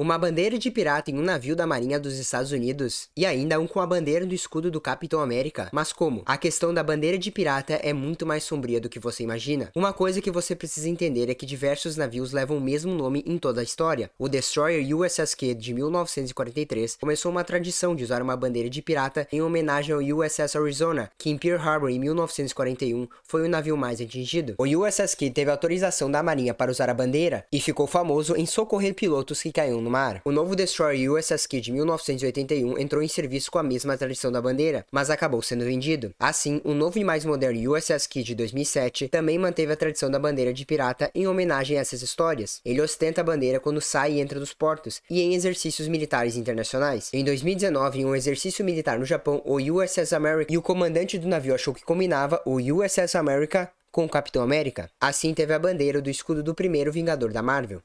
uma bandeira de pirata em um navio da Marinha dos Estados Unidos e ainda um com a bandeira do escudo do Capitão América. Mas como? A questão da bandeira de pirata é muito mais sombria do que você imagina. Uma coisa que você precisa entender é que diversos navios levam o mesmo nome em toda a história. O destroyer USS Kidd de 1943 começou uma tradição de usar uma bandeira de pirata em homenagem ao USS Arizona, que em Pearl Harbor em 1941 foi o navio mais atingido. O USS Kidd teve autorização da Marinha para usar a bandeira e ficou famoso em socorrer pilotos que caíam no mar. O novo destroyer USS Kid de 1981 entrou em serviço com a mesma tradição da bandeira, mas acabou sendo vendido. Assim, o novo e mais moderno USS Kid de 2007 também manteve a tradição da bandeira de pirata em homenagem a essas histórias. Ele ostenta a bandeira quando sai e entra dos portos e em exercícios militares internacionais. Em 2019, em um exercício militar no Japão, o USS America e o comandante do navio achou que combinava o USS America com o Capitão América. Assim teve a bandeira do escudo do primeiro Vingador da Marvel.